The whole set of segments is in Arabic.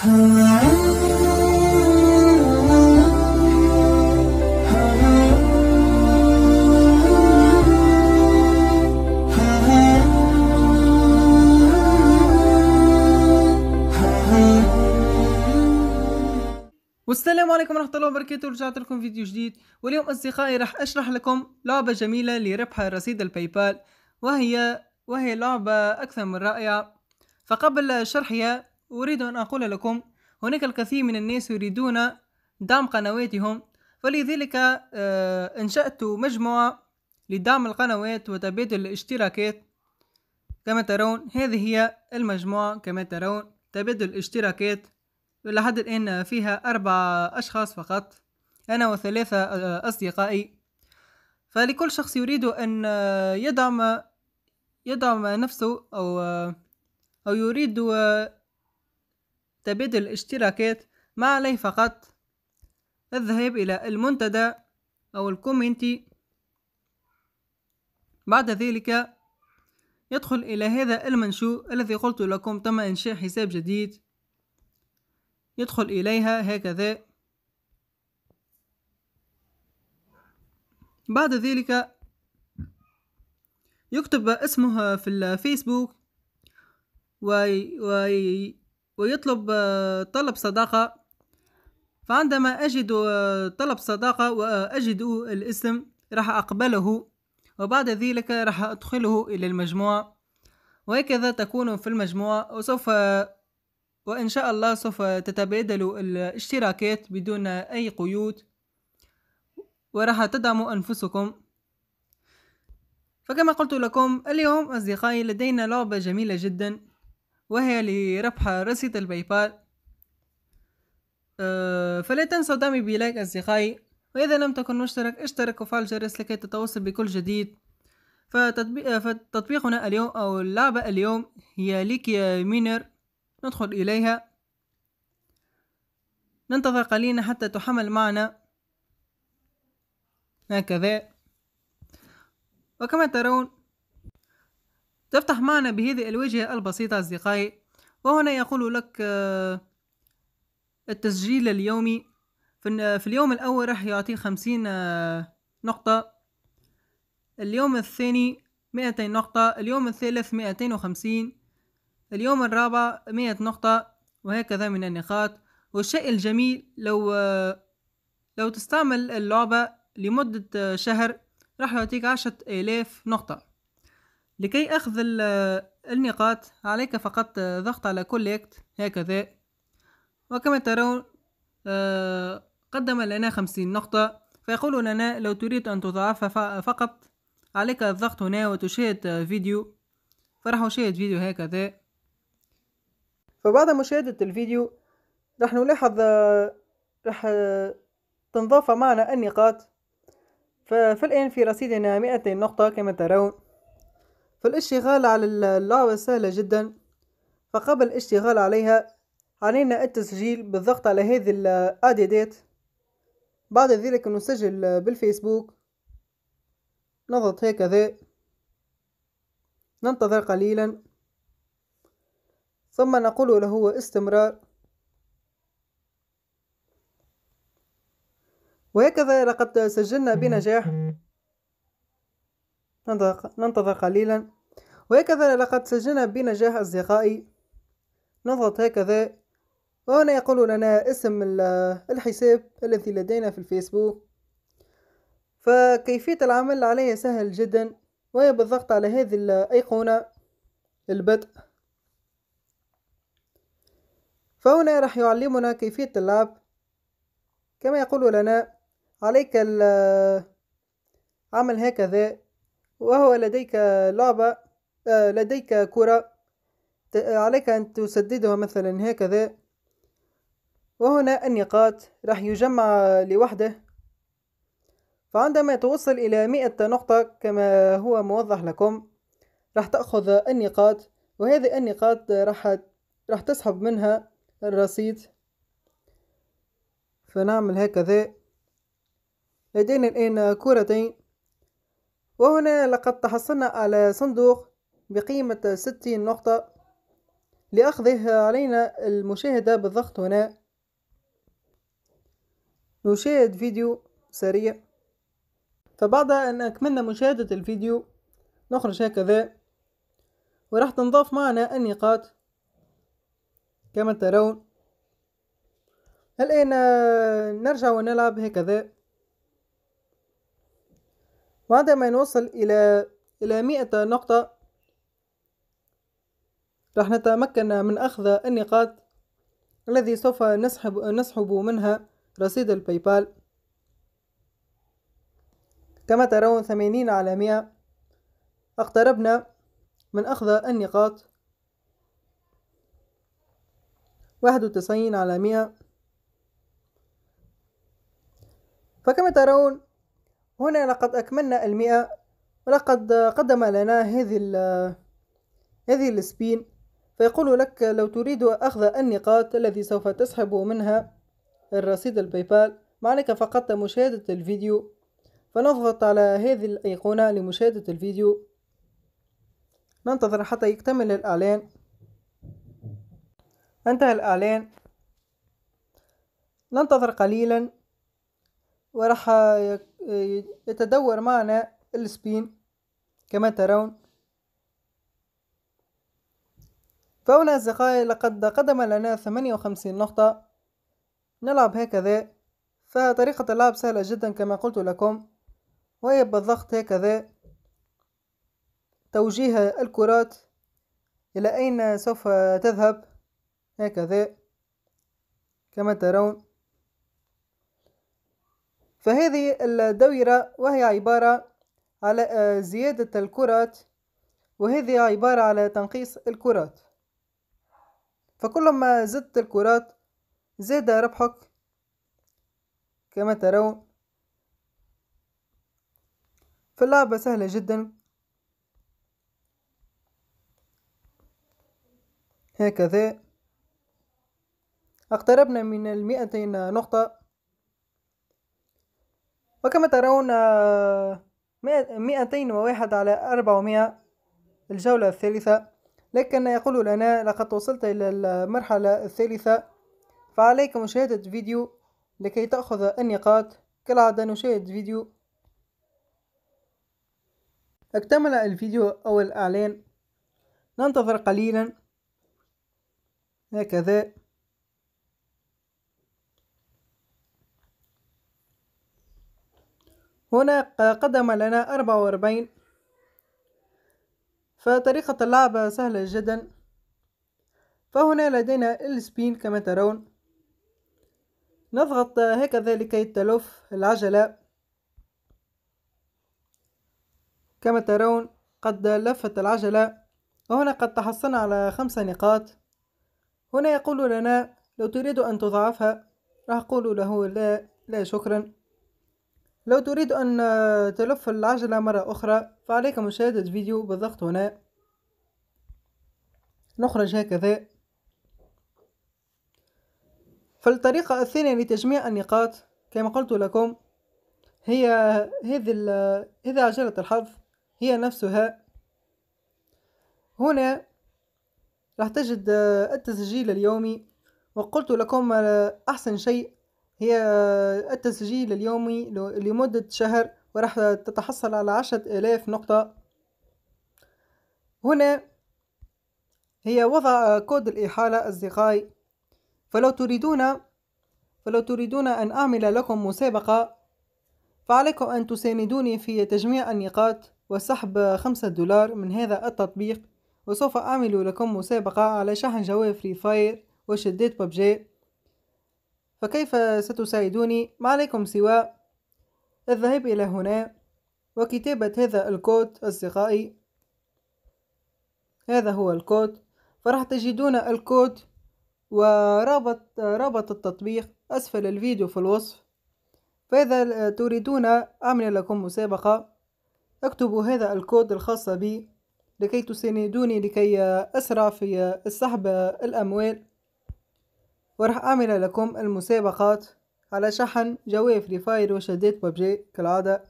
السلام عليكم ورحمة الله وبركاته رجعت لكم فيديو جديد واليوم أصدقائي راح أشرح لكم لعبة جميلة لربح رصيد الباي بال وهي وهي لعبة أكثر من رائعة فقبل شرحها أريد أن أقول لكم هناك الكثير من الناس يريدون دعم قنواتهم فلذلك آه، أنشأت مجموعة لدعم القنوات وتبادل الاشتراكات كما ترون هذه هي المجموعة كما ترون تبادل الاشتراكات لحد الآن فيها أربع أشخاص فقط أنا وثلاثة آه، أصدقائي فلكل شخص يريد أن آه، يدعم يدعم نفسه أو أو يريد تبادل الاشتراكات ما عليه فقط الذهاب إلى المنتدى أو الكومنتي بعد ذلك يدخل إلى هذا المنشور الذي قلت لكم تم إنشاء حساب جديد يدخل إليها هكذا بعد ذلك يكتب اسمه في الفيسبوك وي... وي... ويطلب آه، طلب صداقة فعندما أجد آه، طلب صداقة وأجد الاسم راح أقبله وبعد ذلك راح أدخله إلى المجموعة وهكذا تكون في المجموعة وسوف وإن شاء الله سوف تتبادل الاشتراكات بدون أي قيود وراح تدعموا أنفسكم فكما قلت لكم اليوم أصدقائي لدينا لعبة جميلة جدا وهي لربح رصيد الباي بال آه، فلا تنسوا دعمي بلايك أصدقائي وإذا لم تكن مشترك اشترك وفعل الجرس لكي تتوصل بكل جديد فتطبيق فتطبيقنا اليوم أو اللعبة اليوم هي ليكيا مينر ندخل إليها ننتظر قليلا حتى تحمل معنا هكذا وكما ترون تفتح معنا بهذه الواجهة البسيطة أصدقائي وهنا يقول لك آه، التسجيل اليومي في اليوم الأول راح يعطي خمسين آه، نقطة اليوم الثاني مئتين نقطة اليوم الثالث مئتين وخمسين اليوم الرابع مئة نقطة وهكذا من النقاط والشيء الجميل لو آه، لو تستعمل اللعبة لمدة شهر راح يعطيك عشرة آلاف نقطة لكي أخذ النقاط عليك فقط ضغط على كوليكت هكذا وكما ترون آه، قدم لنا خمسين نقطة فيقول لنا لو تريد أن تضاعفها فقط عليك الضغط هنا وتشاهد فيديو فراح أشاهد فيديو هكذا فبعد مشاهدة الفيديو راح نلاحظ راح تنضاف معنا النقاط فالآن في رصيدنا مئتين نقطة كما ترون فالاشتغال على اللعبة سهلة جدا فقبل الاشتغال عليها علينا التسجيل بالضغط على هذه الأديدات آه بعد ذلك نسجل بالفيسبوك نضغط هكذا ننتظر قليلا ثم نقول له استمرار وهكذا لقد سجلنا بنجاح ننتظر قليلا وهكذا لقد سجلنا بنجاح أصدقائي نضغط هكذا وهنا يقول لنا اسم الحساب الذي لدينا في الفيسبوك فكيفية العمل عليه سهل جدا وهي بالضغط على هذه الأيقونة البدء فهنا راح يعلمنا كيفية اللعب كما يقول لنا عليك عمل هكذا وهو لديك لعبة آه، لديك كرة آه، عليك أن تسددها مثلا هكذا وهنا النقاط راح يجمع لوحده فعندما توصل إلى مئة نقطة كما هو موضح لكم راح تأخذ النقاط وهذه النقاط راح راح تسحب منها الرصيد فنعمل هكذا لدينا الآن كرتين وهنا لقد تحصلنا على صندوق بقيمة 60 نقطة لأخذه علينا المشاهدة بالضغط هنا نشاهد فيديو سريع فبعد أن أكملنا مشاهدة الفيديو نخرج هكذا وراح تنضاف معنا النقاط كما ترون الآن آه، نرجع ونلعب هكذا وعندما نوصل إلى إلى مئة نقطة راح نتمكن من أخذ النقاط الذي سوف نسحب, نسحب منها رصيد الباي بال كما ترون ثمانين على مئة اقتربنا من أخذ النقاط واحد وتسعين على مئة فكما ترون هنا لقد أكملنا المئة ولقد قدم لنا هذه ال هذه السبين فيقول لك لو تريد أخذ النقاط الذي سوف تسحب منها الرصيد البيبال ما عليك فقط مشاهدة الفيديو فنضغط على هذه الأيقونة لمشاهدة الفيديو ننتظر حتى يكتمل الإعلان انتهى الإعلان ننتظر قليلا وراح إيه، يتدور معنا السبين كما ترون فهنا أصدقائي لقد قدم لنا 58 نقطة نلعب هكذا فطريقة اللعب سهلة جدا كما قلت لكم وهي بالضغط هكذا توجيه الكرات إلى أين سوف تذهب هكذا كما ترون فهذه الدويرة وهي عبارة على آه، زيادة الكرات وهذه عبارة على تنقيص الكرات فكلما زدت الكرات زاد ربحك كما ترون فاللعبة سهلة جدا هكذا اقتربنا من المئتين نقطة وكما ترون آه، مئتين وواحد على أربعمائة الجولة الثالثة لكن يقول لنا لقد وصلت إلى المرحلة الثالثة فعليك مشاهدة فيديو لكي تأخذ النقاط كالعادة نشاهد فيديو اكتمل الفيديو أو الإعلان ننتظر قليلا هكذا هنا قدم لنا أربعة وأربعين فطريقة اللعب سهلة جدا فهنا لدينا السبين كما ترون نضغط هكذا لكي تلف العجلة كما ترون قد لفت العجلة وهنا قد تحصلنا على خمس نقاط هنا يقول لنا لو تريد أن تضعفها راح أقول له لا لا شكرا لو تريد أن آه، تلف العجلة مرة أخرى فعليك مشاهدة فيديو بالضغط هنا نخرج هكذا فالطريقة الثانية لتجميع النقاط كما قلت لكم هي هذه هذه عجلة الحظ هي نفسها هنا راح تجد آه، التسجيل اليومي وقلت لكم آه، أحسن شيء هي التسجيل اليومي لمدة شهر وراح تتحصل على عشرة آلاف نقطة هنا هي وضع كود الإحالة أصدقائي فلو تريدون فلو تريدون أن أعمل لكم مسابقة فعليكم أن تساندوني في تجميع النقاط وسحب خمسة دولار من هذا التطبيق وسوف أعمل لكم مسابقة على شحن جوال فري فاير وشدات ببجي فكيف ستساعدوني؟ ما عليكم سوى الذهاب إلى هنا وكتابة هذا الكود أصدقائي هذا هو الكود فرح تجدون الكود ورابط رابط التطبيق أسفل الفيديو في الوصف فإذا تريدون أعمل لكم مسابقة اكتبوا هذا الكود الخاص بي لكي تساندوني لكي أسرع في سحب الأموال وراح أعمل لكم المسابقات على شحن جوال فري فاير وشدات ببجي كالعادة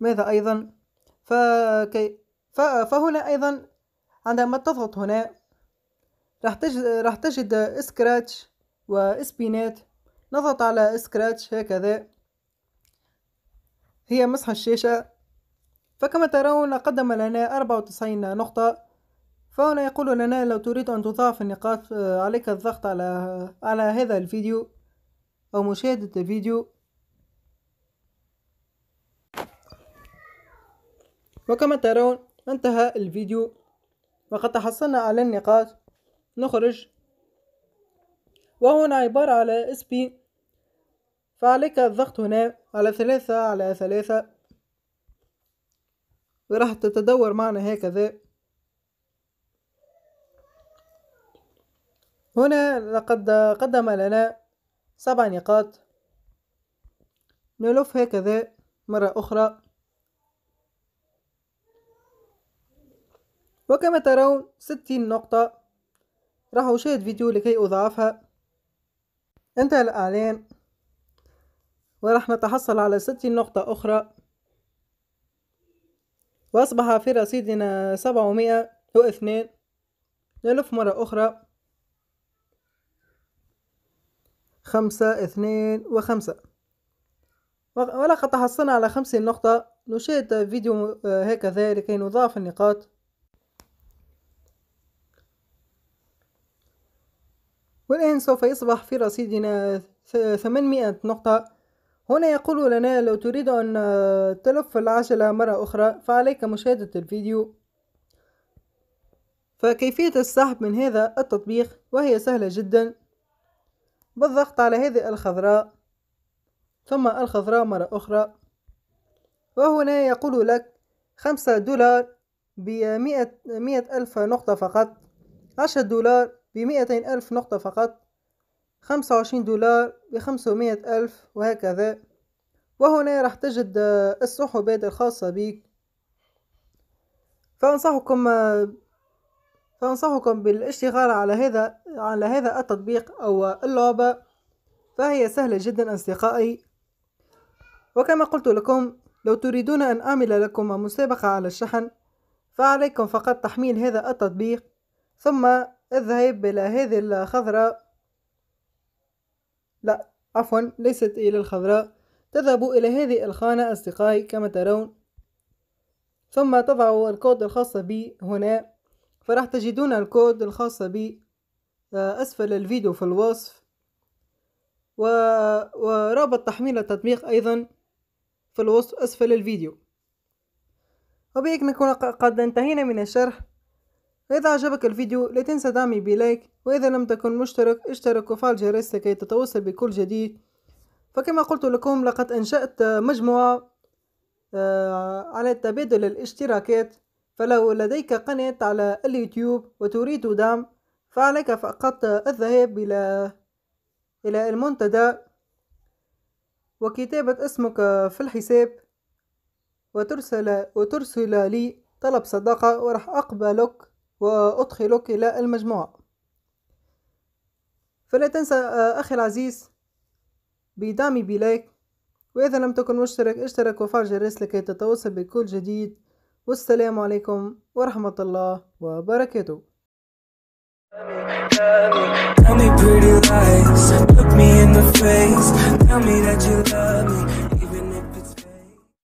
ماذا أيضا فكي فهنا أيضا عندما تضغط هنا راح تجد راح تجد سكراتش واسبينات نضغط على سكراتش هكذا هي مسح الشاشة فكما ترون قدم لنا أربعة وتسعين نقطة فهنا يقول لنا لو تريد أن تضاعف النقاط آه، عليك الضغط على على هذا الفيديو أو مشاهدة الفيديو وكما ترون انتهى الفيديو وقد تحصلنا على النقاط نخرج وهنا عبارة على اس بي فعليك الضغط هنا على ثلاثة على ثلاثة وراح تتدور معنا هكذا هنا لقد قدم لنا سبع نقاط نلف هكذا مرة أخرى وكما ترون ستين نقطة راح أشاهد فيديو لكي أضاعفها انتهى الإعلان وراح نتحصل على ستين نقطة أخرى وأصبح في رصيدنا سبعمائة واثنين نلف مرة أخرى خمسة اثنين وخمسة ولقد تحصلنا على خمسين نقطة نشاهد فيديو هكذا آه، لكي نضاعف النقاط والآن سوف يصبح في رصيدنا ثمانمائة نقطة هنا يقول لنا لو تريد أن آه، تلف العجلة مرة أخرى فعليك مشاهدة الفيديو فكيفية السحب من هذا التطبيق وهي سهلة جدا بالضغط على هذه الخضراء ثم الخضراء مرة أخرى وهنا يقول لك خمسة دولار بمئة مئة ألف نقطة فقط عشرة دولار بمئتين ألف نقطة فقط خمسة وعشرين دولار بخمسمائة ألف وهكذا وهنا راح تجد السحوبات الخاصة بك فأنصحكم فأنصحكم بالاشتغال على هذا على هذا التطبيق أو اللعبة فهي سهلة جدا أصدقائي وكما قلت لكم لو تريدون أن أعمل لكم مسابقة على الشحن فعليكم فقط تحميل هذا التطبيق ثم الذهاب إلى هذه الخضراء لا عفوا ليست إلى الخضراء تذهبوا إلى هذه الخانة أصدقائي كما ترون ثم تضعوا الكود الخاص بي هنا فراح تجدون الكود الخاص بي آه، أسفل الفيديو في الوصف و... ورابط تحميل التطبيق أيضا في الوصف أسفل الفيديو وبهيك نكون قد انتهينا من الشرح إذا عجبك الفيديو لا تنسى دعمي بلايك وإذا لم تكن مشترك اشترك وفعل جرس لكي تتوصل بكل جديد فكما قلت لكم لقد أنشأت مجموعة آه، على تبادل الاشتراكات فلو لديك قناة على اليوتيوب وتريد دعم فعليك فقط الذهاب إلى إلى المنتدى وكتابة اسمك في الحساب وترسل وترسل لي طلب صداقة ورح أقبلك وأدخلك إلى المجموعة فلا تنسى أخي العزيز بدعمي بلايك وإذا لم تكن مشترك اشترك وفعل جرس لكي تتوصل بكل جديد والسلام عليكم ورحمة الله وبركاته Tell me pretty lies, look me in the face, tell me that you love me